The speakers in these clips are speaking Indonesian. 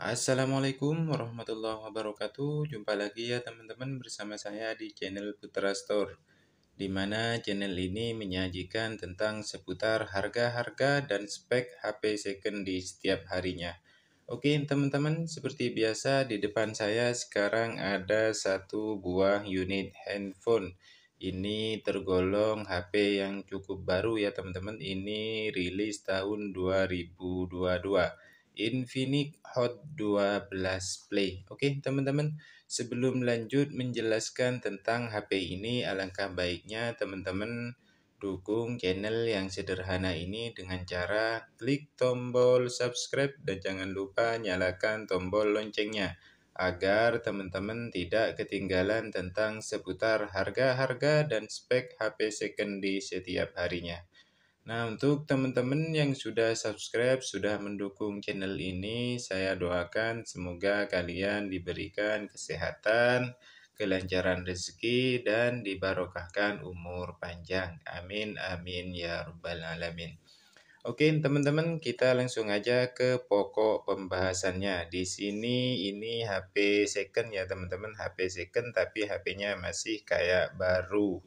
Assalamualaikum warahmatullahi wabarakatuh. Jumpa lagi ya teman-teman bersama saya di channel Putra Store. Dimana channel ini menyajikan tentang seputar harga-harga dan spek HP second di setiap harinya. Oke teman-teman, seperti biasa di depan saya sekarang ada satu buah unit handphone. Ini tergolong HP yang cukup baru ya teman-teman. Ini rilis tahun 2022 Infinix Hot 12 Play. Oke, teman-teman, sebelum lanjut menjelaskan tentang HP ini, alangkah baiknya teman-teman dukung channel yang sederhana ini dengan cara klik tombol subscribe dan jangan lupa nyalakan tombol loncengnya agar teman-teman tidak ketinggalan tentang seputar harga-harga dan spek HP second di setiap harinya. Nah, untuk teman-teman yang sudah subscribe, sudah mendukung channel ini, saya doakan semoga kalian diberikan kesehatan, kelancaran rezeki, dan dibarokahkan umur panjang. Amin, amin, ya rabbal alamin. Oke, teman-teman, kita langsung aja ke pokok pembahasannya. Di sini ini HP second ya, teman-teman, HP second tapi HP-nya masih kayak baru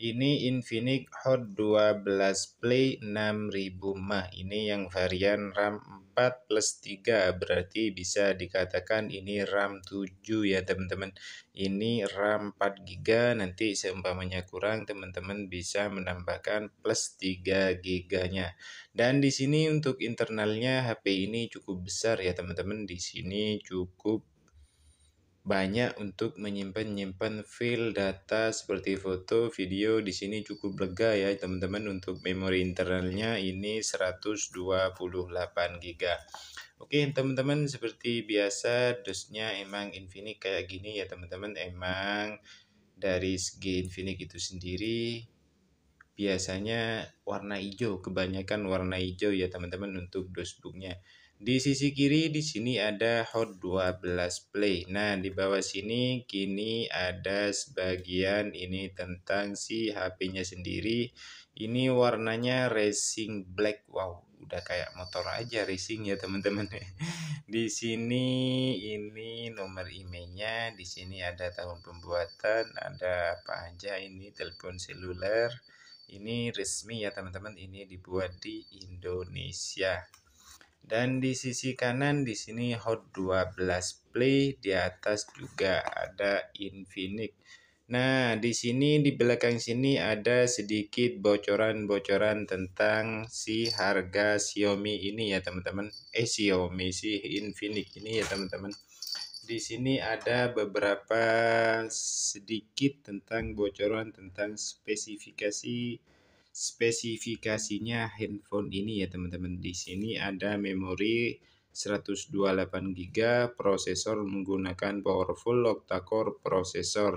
ini Infinix Hot 12 Play 6000 mah. Ini yang varian RAM 4 plus 3 berarti bisa dikatakan ini RAM 7 ya teman-teman. Ini RAM 4 GB nanti seumpamanya kurang teman-teman bisa menambahkan plus 3 GB-nya. Dan di sini untuk internalnya HP ini cukup besar ya teman-teman. Di sini cukup banyak untuk menyimpan-nyimpan file data seperti foto, video. Di sini cukup lega ya teman-teman untuk memori internalnya ini 128 GB. Oke teman-teman seperti biasa dosnya emang Infinix kayak gini ya teman-teman. Emang dari segi Infinix itu sendiri biasanya warna hijau, kebanyakan warna hijau ya teman-teman untuk dosbooknya. Di sisi kiri di sini ada hot 12 play. Nah, di bawah sini kini ada sebagian ini tentang si HP-nya sendiri. Ini warnanya racing black. Wow, udah kayak motor aja racing ya, teman-teman. di sini ini nomor emailnya, di sini ada tahun pembuatan, ada apa aja ini telepon seluler. Ini resmi ya, teman-teman. Ini dibuat di Indonesia. Dan di sisi kanan di sini hot 12 play, di atas juga ada Infinix. Nah, di sini di belakang sini ada sedikit bocoran-bocoran tentang si harga Xiaomi ini ya, teman-teman. Eh Xiaomi si Infinix ini ya, teman-teman. Di sini ada beberapa sedikit tentang bocoran tentang spesifikasi spesifikasinya handphone ini ya teman-teman. Di sini ada memori 128GB, prosesor menggunakan powerful octa-core prosesor.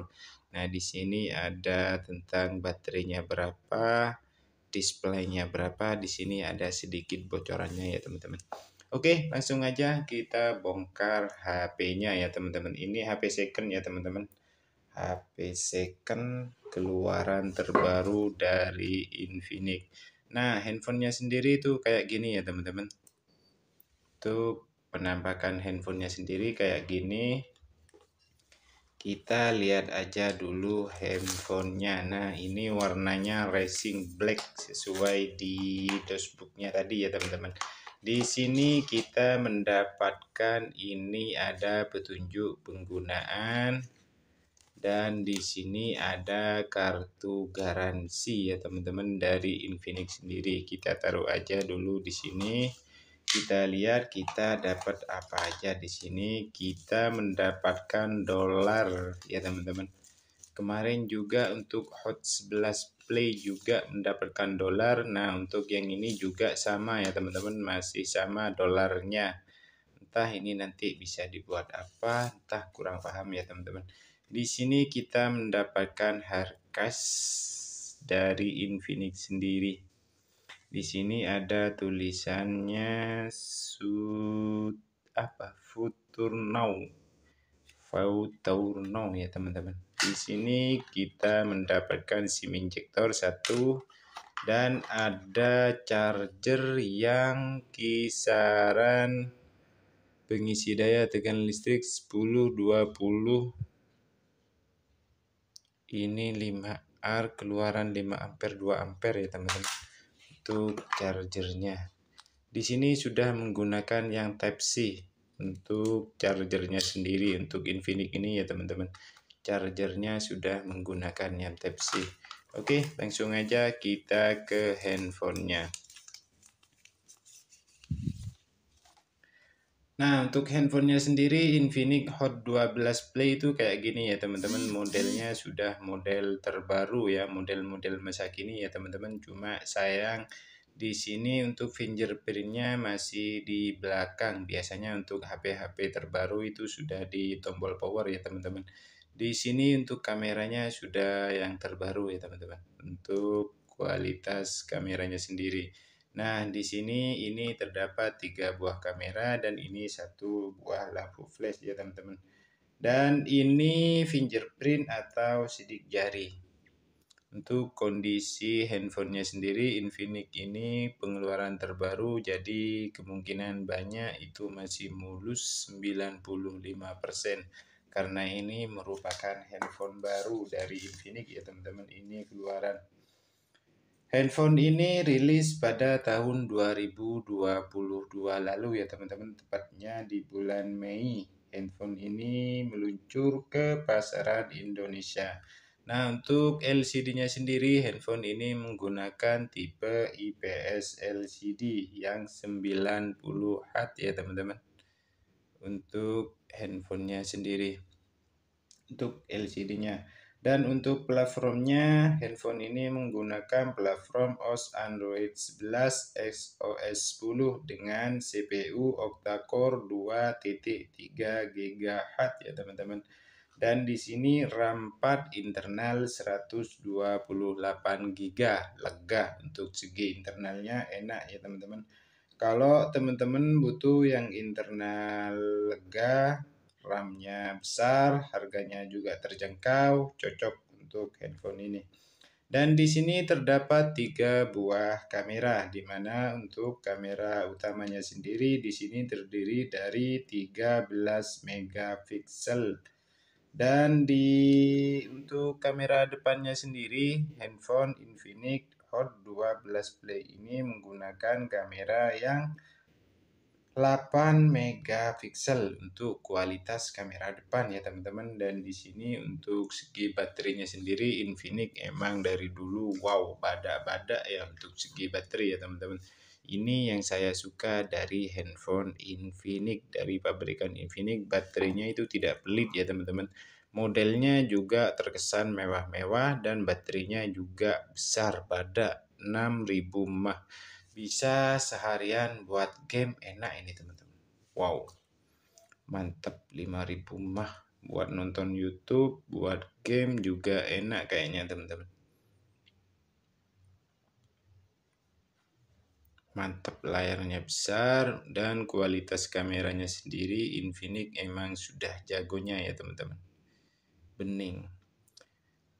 Nah, di sini ada tentang baterainya berapa, displaynya berapa. Di sini ada sedikit bocorannya ya teman-teman. Oke, langsung aja kita bongkar HP-nya ya teman-teman. Ini HP second ya teman-teman. HP second keluaran terbaru dari Infinix. Nah, handphonenya sendiri itu kayak gini ya, teman-teman. Tuh penampakan handphonenya sendiri kayak gini. Kita lihat aja dulu handphonenya. Nah, ini warnanya racing black sesuai di dashboardnya tadi ya, teman-teman. Di sini kita mendapatkan ini ada petunjuk penggunaan dan di sini ada kartu garansi ya teman-teman dari Infinix sendiri kita taruh aja dulu di sini kita lihat kita dapat apa aja di sini kita mendapatkan dolar ya teman-teman kemarin juga untuk hot 11 play juga mendapatkan dolar nah untuk yang ini juga sama ya teman-teman masih sama dolarnya entah ini nanti bisa dibuat apa entah kurang paham ya teman-teman di sini kita mendapatkan harkas dari Infinix sendiri. Di sini ada tulisannya sud apa? Futur now. Futur now ya teman-teman. Di sini kita mendapatkan SIM injector 1 dan ada charger yang kisaran pengisi daya tekan listrik 10 20 ini 5R keluaran 5 ampere 2 ampere ya teman-teman Untuk chargernya di sini sudah menggunakan yang type C untuk chargernya sendiri untuk Infinix ini ya teman-teman chargernya sudah menggunakan yang type C oke langsung aja kita ke handphonenya Nah, untuk handphonenya sendiri Infinix Hot 12 Play itu kayak gini ya teman-teman, modelnya sudah model terbaru ya, model-model masa kini ya teman-teman. Cuma sayang di sini untuk fingerprintnya masih di belakang. Biasanya untuk HP-HP terbaru itu sudah di tombol power ya teman-teman. Di sini untuk kameranya sudah yang terbaru ya teman-teman. Untuk kualitas kameranya sendiri. Nah, di sini ini terdapat tiga buah kamera dan ini satu buah lampu flash ya teman-teman. Dan ini fingerprint atau sidik jari. Untuk kondisi handphonenya sendiri, Infinix ini pengeluaran terbaru, jadi kemungkinan banyak itu masih mulus 95%. Karena ini merupakan handphone baru dari Infinix ya teman-teman, ini keluaran Handphone ini rilis pada tahun 2022 lalu ya teman-teman, tepatnya di bulan Mei. Handphone ini meluncur ke pasaran Indonesia. Nah, untuk LCD-nya sendiri, handphone ini menggunakan tipe IPS LCD yang 90 Hz ya teman-teman. Untuk handphonenya sendiri. Untuk LCD-nya. Dan untuk platformnya, handphone ini menggunakan platform OS Android 11 XOS 10 dengan CPU octa-core 2.3 GHz ya teman-teman. Dan di sini RAM 4 internal 128 GB, lega untuk segi internalnya enak ya teman-teman. Kalau teman-teman butuh yang internal lega, RAM-nya besar, harganya juga terjangkau, cocok untuk handphone ini. Dan di sini terdapat tiga buah kamera, di mana untuk kamera utamanya sendiri di sini terdiri dari 13 megapiksel. Dan di untuk kamera depannya sendiri, handphone Infinix Hot 12 Play ini menggunakan kamera yang 8 megapiksel untuk kualitas kamera depan ya teman-teman dan di sini untuk segi baterainya sendiri Infinix emang dari dulu wow badak-badak ya untuk segi baterai ya teman-teman ini yang saya suka dari handphone Infinix dari pabrikan Infinix baterainya itu tidak pelit ya teman-teman modelnya juga terkesan mewah-mewah dan baterainya juga besar pada 6000 mAh bisa seharian buat game enak ini teman-teman. Wow. Mantap 5000 mah buat nonton YouTube, buat game juga enak kayaknya teman-teman. Mantap layarnya besar dan kualitas kameranya sendiri Infinix emang sudah jagonya ya teman-teman. Bening.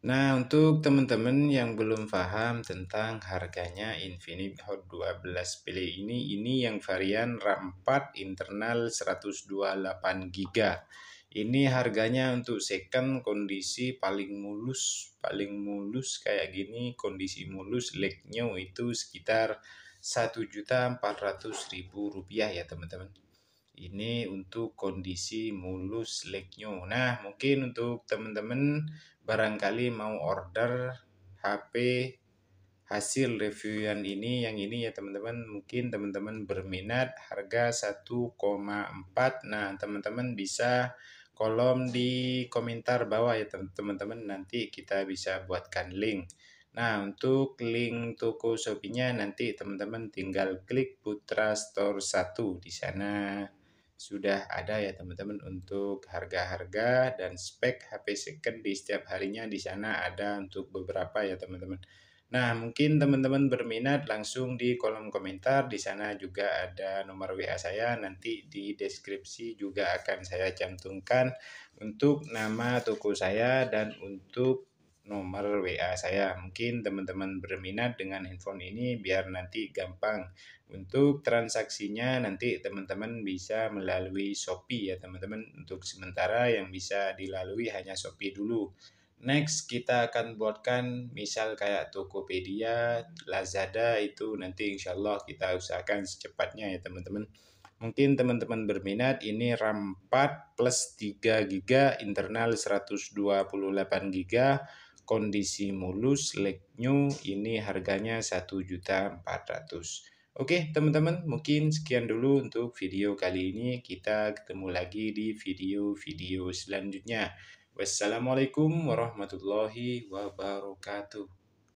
Nah, untuk teman-teman yang belum paham tentang harganya Infinix Hot 12 Play ini, ini yang varian RAM 4 internal 128GB. Ini harganya untuk second kondisi paling mulus, paling mulus kayak gini, kondisi mulus leg legnya itu sekitar ribu rupiah ya teman-teman. Ini untuk kondisi mulus legnya. Nah, mungkin untuk teman-teman barangkali mau order HP hasil reviewan ini yang ini ya teman-teman mungkin teman-teman berminat harga 1,4 nah teman-teman bisa kolom di komentar bawah ya teman-teman nanti kita bisa buatkan link nah untuk link toko shopee nanti teman-teman tinggal klik putra store 1 di sana sudah ada ya teman-teman untuk harga-harga dan spek HP second di setiap harinya di sana ada untuk beberapa ya teman-teman. Nah, mungkin teman-teman berminat langsung di kolom komentar. Di sana juga ada nomor WA saya. Nanti di deskripsi juga akan saya cantumkan untuk nama toko saya dan untuk nomor WA saya. Mungkin teman-teman berminat dengan handphone ini biar nanti gampang. Untuk transaksinya nanti teman-teman bisa melalui Shopee ya teman-teman. Untuk sementara yang bisa dilalui hanya Shopee dulu. Next kita akan buatkan misal kayak Tokopedia, Lazada itu nanti insya Allah kita usahakan secepatnya ya teman-teman. Mungkin teman-teman berminat ini RAM 4 plus 3 GB internal 128 GB kondisi mulus leg new ini harganya juta 1.400. Oke, teman-teman, mungkin sekian dulu untuk video kali ini. Kita ketemu lagi di video-video selanjutnya. Wassalamualaikum warahmatullahi wabarakatuh.